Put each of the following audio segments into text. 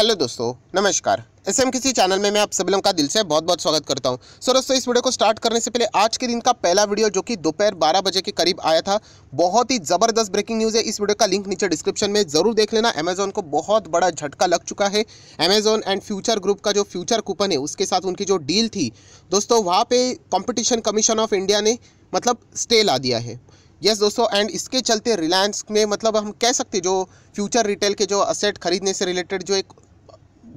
hello दोस्तों नमस्कार S M किसी चैनल में मैं आप सभी लोगों का दिल से बहुत बहुत स्वागत करता हूं सो दोस्तों इस वीडियो को स्टार्ट करने से पहले आज के दिन का पहला वीडियो जो कि दोपहर 12 बजे के करीब आया था बहुत ही ज़बरदस्त ब्रेकिंग न्यूज़ है इस वीडियो का लिंक नीचे डिस्क्रिप्शन में ज़रूर देख लेना अमेजोन को बहुत बड़ा झटका लग चुका है अमेजोन एंड फ्यूचर ग्रुप का जो फ्यूचर कूपन है उसके साथ उनकी जो डील थी दोस्तों वहाँ पर कॉम्पिटिशन कमीशन ऑफ इंडिया ने मतलब स्टे ला दिया है यस yes, दोस्तों एंड इसके चलते रिलायंस में मतलब हम कह सकते जो फ्यूचर रिटेल के जो असेट खरीदने से रिलेटेड जो एक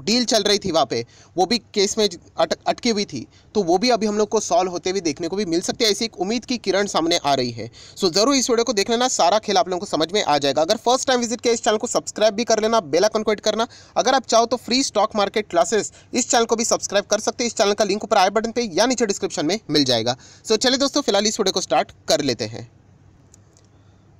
डील चल रही थी वहाँ पे वो भी केस में अट, अटकी हुई थी तो वो भी अभी हम लोग को सॉल्व होते हुए देखने को भी मिल सकती है ऐसी एक उम्मीद की किरण सामने आ रही है सो so, ज़रूर इस वीडियो को देख लेना सारा खेल आप लोगों को समझ में आ जाएगा अगर फर्स्ट टाइम विजिट किया इस चैनल को सब्सक्राइब भी कर लेना बेला कन्वर्ट करना अगर आप चाहो तो फ्री स्टॉक मार्केट क्लासेस इस चैनल को भी सब्सक्राइब कर सकते इस चैनल का लिंक ऊपर आई बटन पर या नीचे डिस्क्रिप्शन में मिल जाएगा सो चले दोस्तों फिलहाल इस वीडियो को स्टार्ट कर लेते हैं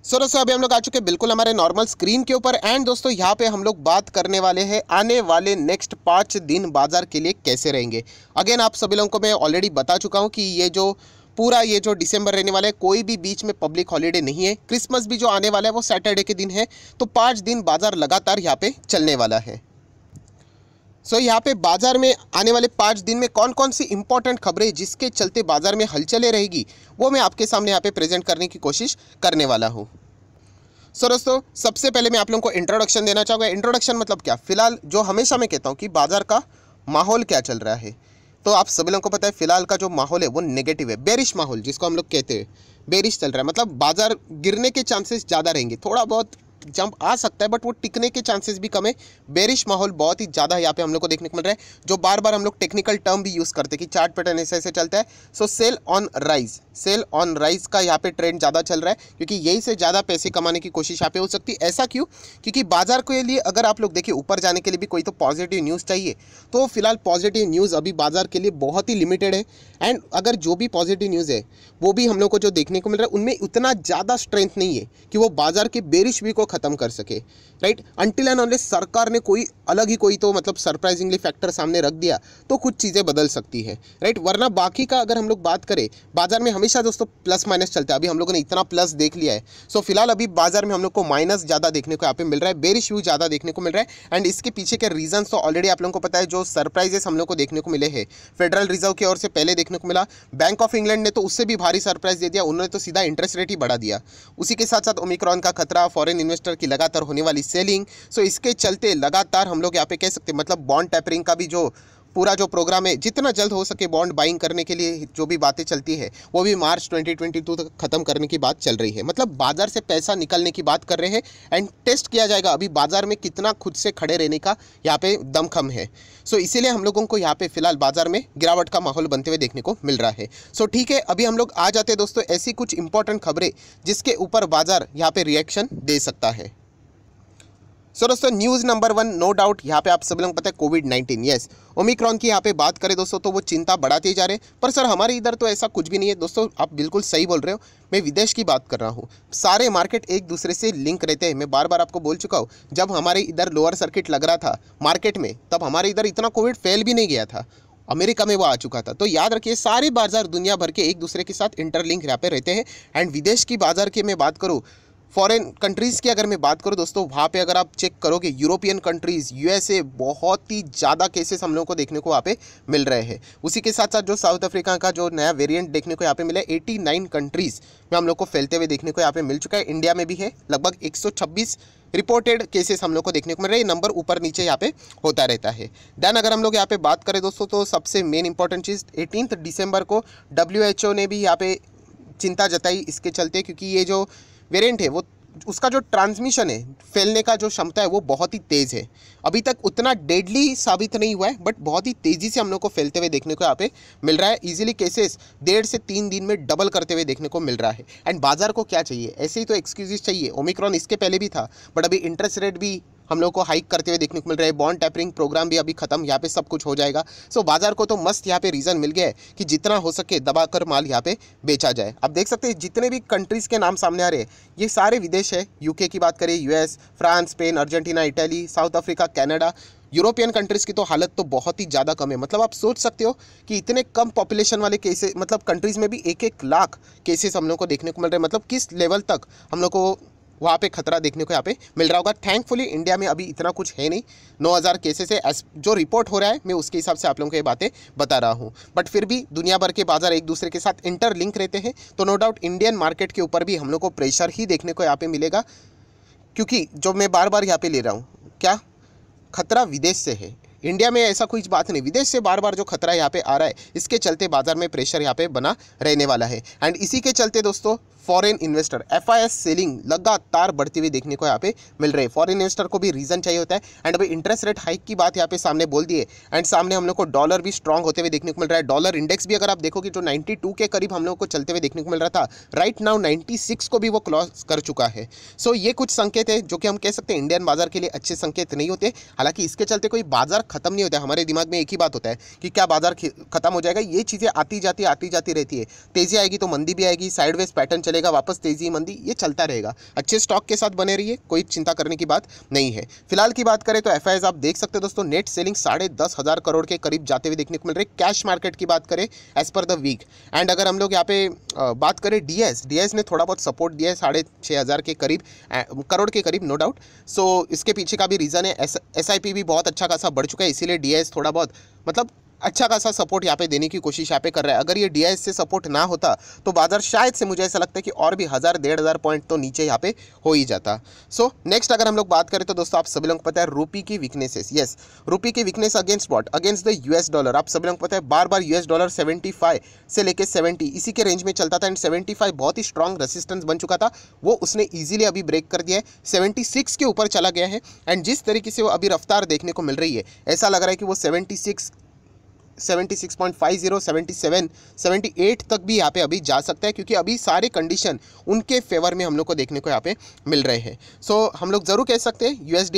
सो दोस्तों अभी हम लोग आ चुके हैं बिल्कुल हमारे नॉर्मल स्क्रीन के ऊपर एंड दोस्तों यहाँ पे हम लोग बात करने वाले हैं आने वाले नेक्स्ट पाँच दिन बाजार के लिए कैसे रहेंगे अगेन आप सभी लोगों को मैं ऑलरेडी बता चुका हूँ कि ये जो पूरा ये जो दिसंबर रहने वाला है कोई भी बीच में पब्लिक हॉलीडे नहीं है क्रिसमस भी जो आने वाला है वो सैटरडे के दिन है तो पाँच दिन बाजार लगातार यहाँ पे चलने वाला है सो so, यहाँ पे बाजार में आने वाले पाँच दिन में कौन कौन सी इंपॉर्टेंट खबरें जिसके चलते बाजार में हलचलें रहेगी वो मैं आपके सामने यहाँ पे प्रेजेंट करने की कोशिश करने वाला हूँ सो दोस्तों सबसे पहले मैं आप लोगों को इंट्रोडक्शन देना चाहूँगा इंट्रोडक्शन मतलब क्या फिलहाल जो हमेशा मैं कहता हूँ कि बाज़ार का माहौल क्या चल रहा है तो आप सभी लोगों को पता है फिलहाल का जो माहौल है वो नेगेटिव है बेरिश माहौल जिसको हम लोग कहते हैं बेरिश चल रहा है मतलब बाज़ार गिरने के चांसेस ज़्यादा रहेंगे थोड़ा बहुत जंप आ सकता है बट वो टिकने के चांसेस भी कम है बेरिश माहौल बहुत ही ज़्यादा यहाँ पे हम लोग को देखने को मिल रहा है जो बार बार हम लोग टेक्निकल टर्म भी यूज़ करते हैं कि चार्ट पैटर्न ऐसे ऐसे चलता है so sell on rise sell on rise का यहाँ पे ट्रेंड ज़्यादा चल रहा है क्योंकि यही से ज़्यादा पैसे कमाने की कोशिश यहाँ पे हो सकती है ऐसा क्यों क्योंकि बाजार के लिए अगर आप लोग देखिए ऊपर जाने के लिए भी कोई तो पॉजिटिव न्यूज़ चाहिए तो फिलहाल पॉजिटिव न्यूज़ अभी बाजार के लिए बहुत ही लिमिटेड है एंड अगर जो भी पॉजिटिव न्यूज़ है वो भी हम लोग को जो देखने को मिल रहा है उनमें इतना ज़्यादा स्ट्रेंथ नहीं है कि वो बाजार के बेरिश भी को ख़त्म कर सके राइट अनटिल एंड ऑनलेस सरकार ने कोई अलग ही कोई तो मतलब सरप्राइजिंगली फैक्टर सामने रख दिया तो कुछ चीज़ें बदल सकती है राइट वरना बाकी का अगर हम लोग बात करें बाजार में हमेशा दोस्तों प्लस माइनस चलता है अभी हम लोगों ने इतना प्लस देख लिया है सो so, फिलहाल अभी बाजार में हम लोग को माइनस ज़्यादा देखने को यहाँ पे मिल रहा है बेरिश व्यू ज़्यादा देखने को मिल रहा है एंड इसके पीछे के रीजन तो ऑलरेडी आप लोगों को पता है जो सरप्राइजेस हम लोग को देखने को मिले हैं फेडरल रिजर्व की ओर से पहले देखने को मिला बैंक ऑफ इंग्लैंड ने तो उससे भी भारी सरप्राइज दे दिया उन्होंने तो सीधा इंटरेस्ट रेट ही बढ़ा दिया उसी के साथ साथ ओमिक्रॉन का खतरा फॉरन इन्वेस्ट रजिस्टर की लगातार होने वाली सेलिंग सो इसके चलते लगातार हम लोग यहाँ पे कह सकते हैं मतलब बॉन्ड टैपरिंग का भी जो पूरा जो प्रोग्राम है जितना जल्द हो सके बॉन्ड बाइंग करने के लिए जो भी बातें चलती है वो भी मार्च 2022 तक खत्म करने की बात चल रही है मतलब बाजार से पैसा निकलने की बात कर रहे हैं एंड टेस्ट किया जाएगा अभी बाजार में कितना खुद से खड़े रहने का यहाँ पे दमखम है सो so, इसीलिए हम लोगों को यहाँ पे फिलहाल बाजार में गिरावट का माहौल बनते हुए देखने को मिल रहा है सो so, ठीक है अभी हम लोग आ जाते हैं दोस्तों ऐसी कुछ इंपॉर्टेंट खबरें जिसके ऊपर बाजार यहाँ पे रिएक्शन दे सकता है सो दोस्तों news number one no doubt यहाँ पे आप सभी लोग पता है कोविड नाइन्टीन येस ओमिक्रॉन की यहाँ पे बात करें दोस्तों तो वो चिंता बढ़ाती जा रहे पर सर हमारे इधर तो ऐसा कुछ भी नहीं है दोस्तों आप बिल्कुल सही बोल रहे हो मैं विदेश की बात कर रहा हूँ सारे मार्केट एक दूसरे से लिंक रहते हैं मैं बार बार आपको बोल चुका हूँ जब हमारे इधर लोअर सर्किट लग रहा था मार्केट में तब हमारे इधर इतना कोविड फैल भी नहीं गया था अमेरिका में वो आ चुका था तो याद रखिए सारे बाजार दुनिया भर के एक दूसरे के साथ इंटरलिंक यहाँ पे रहते हैं एंड विदेश की बाजार की मैं बात करूँ फॉरेन कंट्रीज़ की अगर मैं बात करूँ दोस्तों वहाँ पे अगर आप चेक करोगे यूरोपियन कंट्रीज़ यूएसए बहुत ही ज़्यादा केसेस हम लोगों को देखने को वहाँ पे मिल रहे हैं उसी के साथ साथ जो साउथ अफ्रीका का जो नया वेरिएंट देखने को यहाँ पे मिला है एटी कंट्रीज़ में हम लोग को फैलते हुए देखने को यहाँ पे मिल चुका है इंडिया में भी है लगभग एक रिपोर्टेड केसेस हम लोग को देखने को मिल रहे हैं नंबर ऊपर नीचे यहाँ पे होता रहता है देन अगर हम लोग यहाँ पे बात करें दोस्तों तो सबसे मेन इंपॉर्टेंट चीज़ एटीनथ दिसंबर को डब्ल्यू ने भी यहाँ पे चिंता जताई इसके चलते क्योंकि ये जो वेरिएंट है वो उसका जो ट्रांसमिशन है फैलने का जो क्षमता है वो बहुत ही तेज़ है अभी तक उतना डेडली साबित नहीं हुआ है बट बहुत ही तेज़ी से हम लोग को फैलते हुए देखने को यहाँ पे मिल रहा है इजीली केसेस डेढ़ से तीन दिन में डबल करते हुए देखने को मिल रहा है एंड बाजार को क्या चाहिए ऐसे ही तो एक्सक्यूजेज चाहिए ओमिक्रॉन इसके पहले भी था बट अभी इंटरेस्ट रेट भी हम लोग को हाइक करते हुए देखने को मिल रहा है बॉन्ड टैपरिंग प्रोग्राम भी अभी खत्म यहाँ पे सब कुछ हो जाएगा सो so, बाजार को तो मस्त यहाँ पे रीज़न मिल गया है कि जितना हो सके दबा कर माल यहाँ पे बेचा जाए आप देख सकते हैं जितने भी कंट्रीज़ के नाम सामने आ रहे हैं ये सारे विदेश है यूके की बात करें US France Spain Argentina Italy South Africa Canada European countries की तो हालत तो बहुत ही ज़्यादा कम है मतलब आप सोच सकते हो कि इतने कम पॉपुलेशन वाले केसेस मतलब कंट्रीज़ में भी एक एक लाख केसेस हम लोग को देखने को मिल रहे हैं मतलब किस लेवल तक हम लोग को वहाँ पे खतरा देखने को यहाँ पे मिल रहा होगा थैंकफुली इंडिया में अभी इतना कुछ है नहीं 9000 केसेस है जो रिपोर्ट हो रहा है मैं उसके हिसाब से आप लोगों को ये बातें बता रहा हूँ बट फिर भी दुनिया भर के बाजार एक दूसरे के साथ इंटरलिंक रहते हैं तो नो डाउट इंडियन मार्केट के ऊपर भी हम लोग को प्रेशर ही देखने को यहाँ पर मिलेगा क्योंकि जो मैं बार बार यहाँ पर ले रहा हूँ क्या खतरा विदेश से है इंडिया में ऐसा कोई बात नहीं विदेश से बार बार जो खतरा यहाँ पे आ रहा है इसके चलते बाजार में प्रेशर यहाँ पे बना रहने वाला है एंड इसी के चलते दोस्तों फॉरेन इन्वेस्टर एफ सेलिंग लगातार बढ़ती हुई देखने को यहाँ पे मिल रही है फॉरेन इन्वेस्टर को भी रीज़न चाहिए होता है एंड अभी इंटरेस्ट रेट हाइक की बात यहाँ पे सामने बोल दिए एंड सामने हम लोग को डॉलर भी स्ट्रॉग होते हुए देखने को मिल रहा है डॉलर इंडेक्स भी अगर आप देखोगे नाइन्टी तो टू के करीब हम लोग को चलते हुए देखने को मिल रहा था राइट नाउ सिक्स को भी वो क्लॉस कर चुका है सो so, ये कुछ संकेत है जो कि हम कह सकते हैं इंडियन बाजार के लिए अच्छे संकेत नहीं होते हालांकि इसके चलते कोई बाजार खत्म नहीं होता हमारे दिमाग में एक ही बात होता है कि क्या बाजार खत्म हो जाएगा ये चीज़ें आती जाती आती जाती रहती है तेजी आएगी तो मंदी भी आएगी साइडवेज पैटर्न चलेगा वापस तेज़ी मंदी ये चलता रहेगा अच्छे स्टॉक के साथ बने रहिए कोई चिंता करने की बात नहीं है फिलहाल की बात करें तो एफ आप देख सकते हो दोस्तों नेट सेलिंग साढ़े दस हज़ार करोड़ के करीब जाते हुए देखने को मिल रहे कैश मार्केट की बात करें as per the week and अगर हम लोग यहाँ पे बात करें डीएस डीएस ने थोड़ा बहुत सपोर्ट दिया है साढ़े छः हज़ार के करीब करोड़ के करीब नो डाउट सो इसके पीछे का भी रीज़न है एस भी बहुत अच्छा खासा बढ़ चुका है इसीलिए डीएस थोड़ा बहुत मतलब अच्छा खासा सपोर्ट यहाँ पे देने की कोशिश यहाँ पे कर रहा है अगर ये डी से सपोर्ट ना होता तो बाजार शायद से मुझे ऐसा लगता है कि और भी हज़ार डेढ़ हज़ार पॉइंट तो नीचे यहाँ पे हो ही जाता सो so, नेक्स्ट अगर हम लोग बात करें तो दोस्तों आप सभी लोग को पता है रूपी की वीकनेसेस येस रूपी की weakness against both against the US dollar आप सभी लोग पता है बार बार यूएस डॉलर सेवेंटी से लेकर सेवेंटी इसी के रेंज में चलता था एंड सेवेंटी बहुत ही स्ट्रॉन्ग रेसिस्टेंस बन चुका था वो उसने ईजिली अभी ब्रेक कर दिया है सेवेंटी के ऊपर चला गया है एंड जिस तरीके से वो अभी रफ्तार देखने को मिल रही है ऐसा लग रहा है कि वो seventy seventy six point five zero seventy seven seventy eight तक भी यहाँ पे अभी जा सकता है क्योंकि अभी सारे कंडीशन उनके फेवर में हम लोग को देखने को यहाँ पे मिल रहे हैं सो so, हम लोग ज़रूर कह सकते हैं यू एस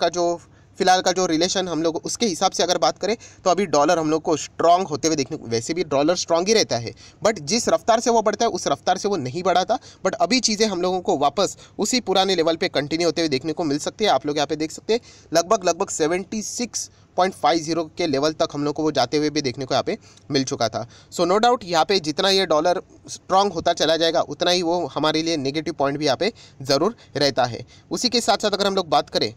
का जो फिलहाल का जो रिलेशन हम लोग उसके हिसाब से अगर बात करें तो अभी डॉलर हम लोग को स्ट्रांग होते हुए देखने वैसे भी डॉलर स्ट्रांग ही रहता है बट जिस रफ्तार से वो बढ़ता है उस रफ्तार से वो नहीं बढ़ा था बट अभी चीज़ें हम लोगों को वापस उसी पुराने लेवल पर कंटिन्यू होते हुए देखने को मिल सकती है आप लोग यहाँ पे देख सकते हैं लगभग लगभग seventy six point five zero के लेवल तक हम लोग को वो जाते हुए भी देखने को यहाँ पे मिल चुका था सो नो डाउट यहाँ पे जितना ये डॉलर स्ट्रांग होता चला जाएगा उतना ही वो हमारे लिए नेगेटिव पॉइंट भी यहाँ पे ज़रूर रहता है उसी के साथ साथ अगर हम लोग बात करें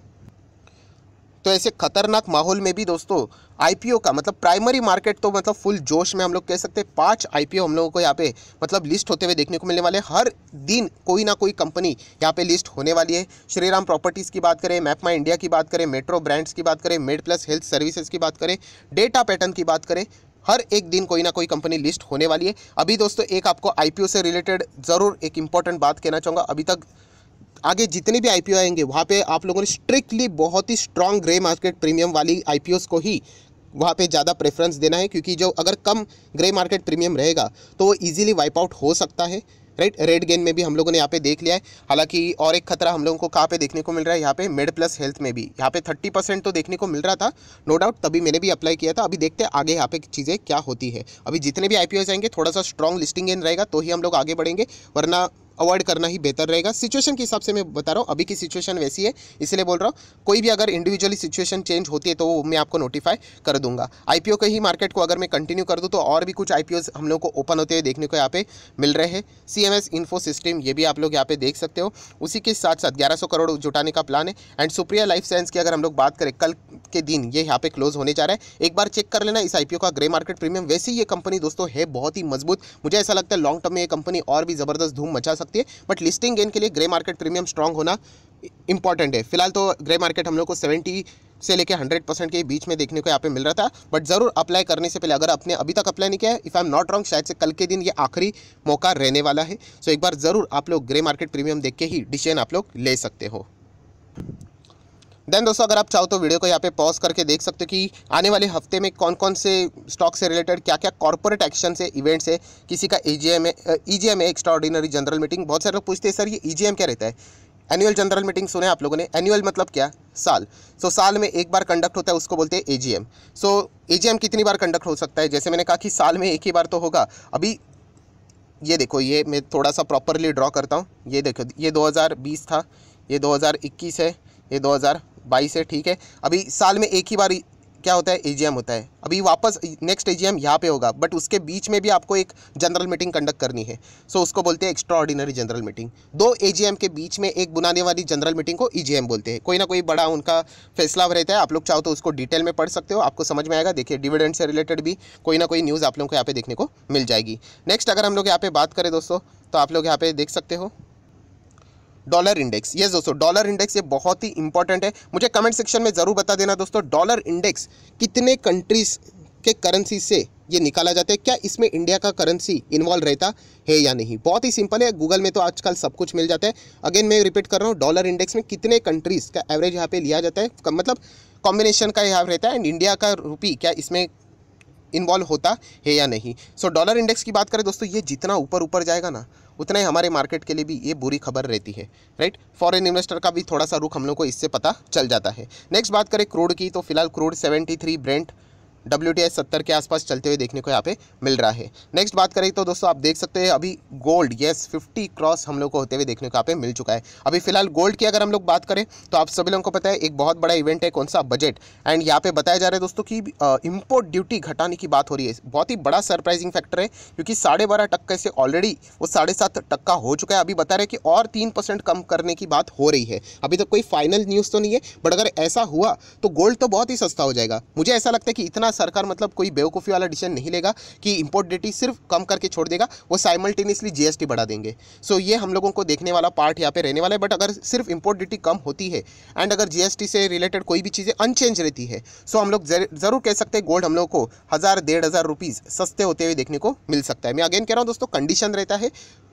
तो ऐसे खतरनाक माहौल में भी दोस्तों आईपीओ का मतलब प्राइमरी मार्केट तो मतलब फुल जोश में हम लोग कह सकते हैं पांच आईपीओ हम लोगों को यहाँ पे मतलब लिस्ट होते हुए देखने को मिलने वाले हर दिन कोई ना कोई कंपनी यहाँ पे लिस्ट होने वाली है श्रीराम प्रॉपर्टीज़ की बात करें मैपमा इंडिया की बात करें मेट्रो ब्रांड्स की बात करें मेड प्लस हेल्थ सर्विसेज की बात करें डेटा पैटर्न की बात करें हर एक दिन कोई ना कोई कंपनी लिस्ट होने वाली है अभी दोस्तों एक आपको आईपीओ से रिलेटेड ज़रूर एक इंपॉर्टेंट बात कहना चाहूँगा अभी तक आगे जितने भी आईपीओ आएंगे वहाँ पे आप लोगों ने स्ट्रिक्टली बहुत ही स्ट्रॉन्ग ग्रे मार्केट प्रीमियम वाली आईपीओस को ही वहाँ पे ज़्यादा प्रेफरेंस देना है क्योंकि जो अगर कम ग्रे मार्केट प्रीमियम रहेगा तो वो ईजिली वाइप आउट हो सकता है राइट रेड गेन में भी हम लोगों ने यहाँ पे देख लिया है हालांकि और एक खतरा हम लोगों को कहाँ पे देखने को मिल रहा है यहाँ पे मेड प्लस हेल्थ में भी यहाँ पे थर्टी परसेंट तो देखने को मिल रहा था नो डाउट तभी मैंने भी अप्लाई किया था अभी देखते हैं आगे यहाँ पे चीज़ें क्या होती है अभी जितने भी आई पी आएंगे थोड़ा सा स्ट्रॉन्ग लिस्टिंग गेन रहेगा तो ही हम लोग आगे बढ़ेंगे वरना अवॉइड करना ही बेहतर रहेगा सिचुएशन के हिसाब से मैं बता रहा हूँ अभी की सिचुएशन वैसी है इसलिए बोल रहा हूँ कोई भी अगर इंडिविजुअली सिचुएशन चेंज होती है तो मैं आपको नोटिफाई कर दूंगा आईपीओ के ही मार्केट को अगर मैं कंटिन्यू कर दूँ तो और भी कुछ आई हम लोग को ओपन होते हुए देखने को यहाँ पे मिल रहे हैं C M S info system ये भी आप लोग यहाँ पे देख सकते हो उसी के साथ साथ ग्यारह सौ करोड़ जुटाने का प्लान है एंड सुप्रिया लाइफ साइंस की अगर हम लोग बात करें कल के दिन ये यहाँ पे क्लोज होने जा रहा है एक बार चेक कर लेना इस आईपीओ का ग्रे मार्केट प्रीमियम वैसे ही ये कंपनी दोस्तों है बहुत ही मजबूत मुझे ऐसा लगता है लॉन्ग टर्म में ये कंपनी और भी ज़बरदस्त धूम मचा सकती है बट लिस्टिंग गेन के लिए ग्रे मार्केट प्रीमियम स्ट्रांग होना इंपॉर्टेंट है फिलहाल तो ग्रे मार्केट हम लोग को सेवेंटी से लेके हंड्रेड परसेंट के बीच में देखने को यहाँ पे मिल रहा था बट ज़रूर अप्लाई करने से पहले अगर आपने अभी तक अप्लाई नहीं किया if I am not wrong शायद से कल के दिन ये आखिरी मौका रहने वाला है सो so, एक बार ज़रूर आप लोग ग्रे मार्केट प्रीमियम देख के ही डिसीजन आप लोग ले सकते हो देन दोस्तों अगर आप चाहो तो वीडियो को यहाँ पे पॉज करके देख सकते हो कि आने वाले हफ्ते में कौन कौन से स्टॉक से रिलेटेड क्या क्या कॉर्पोरेट एक्शन से इवेंट्स है किसी का ई जी एम है ई जी एम है एक्स्ट्रा ऑर्डिनरी जनरल मीटिंग बहुत सारे लोग पूछते हैं सर ये ई जी एम क्या रहता है एनुअल जनरल मीटिंग सुने आप लोगों ने एनुअल मतलब क्या साल सो so, साल में एक बार कंडक्ट होता है उसको बोलते हैं ए G am so A G M कितनी बार कंडक्ट हो सकता है जैसे मैंने कहा कि साल में एक ही बार तो होगा अभी ये देखो ये मैं थोड़ा सा प्रॉपरली ड्रॉ करता हूँ ये देखो ये 2020 था ये 2021 है ये बाईस है ठीक है अभी साल में एक ही बार क्या होता है एजीएम होता है अभी वापस नेक्स्ट एजीएम यहाँ पे होगा बट उसके बीच में भी आपको एक जनरल मीटिंग कंडक्ट करनी है सो so, उसको बोलते हैं एक्स्ट्रा ऑर्डिनरी जनरल मीटिंग दो एजीएम के बीच में एक बुनाने वाली जनरल मीटिंग को ईजीएम e बोलते हैं कोई ना कोई बड़ा उनका फैसला रहता है आप लोग चाहो तो उसको डिटेल में पढ़ सकते हो आपको समझ में आएगा देखिए डिविडेंड से रिलेटेड भी कोई ना कोई न्यूज़ आप लोग को यहाँ पे देखने को मिल जाएगी नेक्स्ट अगर हम लोग यहाँ पे बात करें दोस्तों तो आप लोग यहाँ पे देख सकते हो डॉलर इंडेक्स ये दोस्तों डॉलर इंडेक्स ये बहुत ही इंपॉर्टेंट है मुझे कमेंट सेक्शन में ज़रूर बता देना दोस्तों डॉलर इंडेक्स कितने कंट्रीज के करेंसी से ये निकाला जाता है क्या इसमें इंडिया का करेंसी इन्वॉल्व रहता है या नहीं बहुत ही सिंपल है गूगल में तो आजकल सब कुछ मिल जाता है अगेन मैं रिपीट कर रहा हूँ डॉलर इंडेक्स में कितने कंट्रीज़ का एवरेज यहाँ पे लिया जाता है मतलब कॉम्बिनेशन का यहाँ रहता है एंड इंडिया का रुपी क्या इसमें इन्वॉल्व होता है या नहीं सो so, डॉलर इंडेक्स की बात करें दोस्तों ये जितना ऊपर ऊपर जाएगा ना उतना ही हमारे मार्केट के लिए भी ये बुरी खबर रहती है राइट फॉरेन इन्वेस्टर का भी थोड़ा सा रुख हम लोग को इससे पता चल जाता है नेक्स्ट बात करें क्रूड की तो फिलहाल crude seventy three Brent W T सत्तर के आसपास चलते हुए देखने को यहाँ पे मिल रहा है नेक्स्ट बात करें तो दोस्तों आप देख सकते हैं अभी गोल्ड येस फिफ्टी क्रॉस हम लोग को होते हुए देखने को यहाँ पे मिल चुका है अभी फिलहाल गोल्ड की अगर हम लोग बात करें तो आप सभी लोगों को पता है एक बहुत बड़ा इवेंट है कौन सा बजट एंड यहाँ पे बताया जा रहा है दोस्तों की इम्पोर्ट ड्यूटी घटाने की बात हो रही है बहुत ही बड़ा सरप्राइजिंग फैक्टर है क्योंकि साढ़े बारह टक्के से ऑलरेडी वो साढ़े सात टक्का हो चुका है अभी बता रहे कि और तीन परसेंट कम करने की बात हो रही है अभी तक कोई फाइनल न्यूज़ तो नहीं है बट अगर ऐसा हुआ तो गोल्ड तो बहुत ही सस्ता हो जाएगा मुझे ऐसा लगता है कि इतना सरकार मतलब कोई बेवकूफ़ी वाला डिसीजन नहीं लेगा कि इम्पोर्ट ड्यूटी सिर्फ कम करके छोड़ देगा वो साइमल्टेनियसली जीएसटी बढ़ा देंगे सो so, ये हम लोगों को देखने वाला पार्ट यहाँ पे रहने वाला है बट अगर सिर्फ इम्पोर्ट ड्यूटी कम होती है एंड अगर जीएसटी से रिलेटेड कोई भी चीज़ें अनचेंज रहती है सो so, हम लोग ज़रूर कह सकते हैं गोल्ड हम लोग को हज़ार डेढ़ हज़ार रुपीज़ सस्ते होते हुए देखने को मिल सकता है मैं अगेन कह रहा हूँ दोस्तों कंडीशन रहता है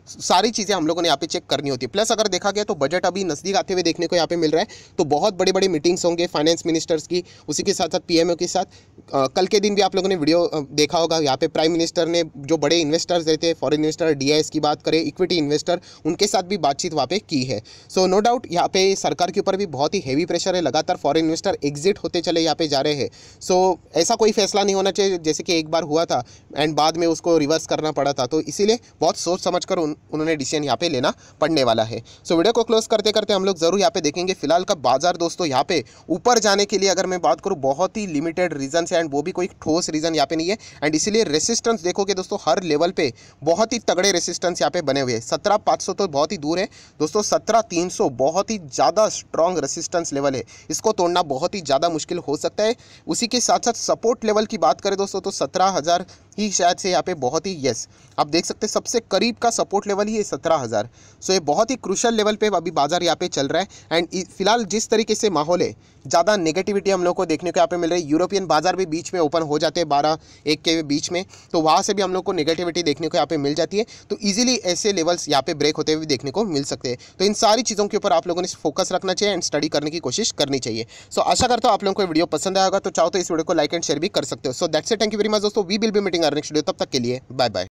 सारी चीज़ें हम लोगों ने यहाँ पे चेक करनी होती है प्लस अगर देखा गया तो बजट अभी नज़दीक आते हुए देखने को यहाँ पे मिल रहा है तो बहुत बड़ी बड़ी मीटिंग्स होंगे फाइनेंस मिनिस्टर्स की उसी के साथ साथ पीएमओ के साथ आ, कल के दिन भी आप लोगों ने वीडियो देखा होगा यहाँ पे प्राइम मिनिस्टर ने जो बड़े इन्वेस्टर्स रहते हैं फॉरन इन्वेस्टर डी की बात करें इक्विटी इन्वेस्टर उनके साथ भी बातचीत वहाँ पर की है सो नो डाउट यहाँ पे सरकार के ऊपर भी बहुत ही हैवी प्रेशर है लगातार फॉरन इन्वेस्टर एग्जिट होते चले यहाँ पे जा रहे हैं सो ऐसा कोई फैसला नहीं होना चाहिए जैसे कि एक बार हुआ था एंड बाद में उसको रिवर्स करना पड़ा था तो इसीलिए बहुत सोच समझ कर उन्होंने डिसीजन यहाँ पे लेना पड़ने वाला है सो वीडियो को क्लोज करते करते हम लोग ज़रूर यहाँ पे देखेंगे फिलहाल का बाजार दोस्तों यहाँ पे ऊपर जाने के लिए अगर मैं बात करूँ बहुत ही लिमिटेड रीजन है एंड वो भी कोई ठोस रीज़न यहाँ पे नहीं है एंड इसीलिए रेसिस्टेंस देखोगे दोस्तों हर लेवल पे बहुत ही तगड़े रेसिस्टेंस यहाँ पे बने हुए हैं सत्रह पाँच तो बहुत ही दूर है दोस्तों सत्रह तीन बहुत ही ज़्यादा स्ट्रॉन्ग रेसिस्टेंस लेवल है इसको तोड़ना बहुत ही ज़्यादा मुश्किल हो सकता है उसी के साथ साथ सपोर्ट लेवल की बात करें दोस्तों तो सत्रह ही शायद से यहाँ पे बहुत ही यस आप देख सकते हैं सबसे करीब का सपोर्ट सपोर्ट लेवल ही है सत्रह हज़ार सो ये बहुत ही क्रूशल लेवल पे अभी बाजार यहाँ पे चल रहा है एंड फिलहाल जिस तरीके से माहौल है ज़्यादा नेगेटिविटी हम लोग को देखने को यहाँ पे मिल रही है यूरोपियन बाजार भी बीच में ओपन हो जाते हैं बारह एक के बीच में तो वहाँ से भी हम लोग को नेगेटिविटी देखने को यहाँ पे मिल जाती है तो ईजिली ऐसे लेवल्स यहाँ पे ब्रेक होते हुए देखने को मिल सकते हैं तो इन सारी चीज़ों के ऊपर आप लोगों ने फोकस रखना चाहिए एंड स्टडी करने की कोशिश करनी चाहिए सो आशा करता हूँ आप लोगों को वीडियो पसंद आएगा तो चाहो तो इस वीडियो को लाइक एंड शेयर भी कर सकते हो so that's a thank you very much दोस्तों we will be meeting our next video तब तक के लिए बाय बाय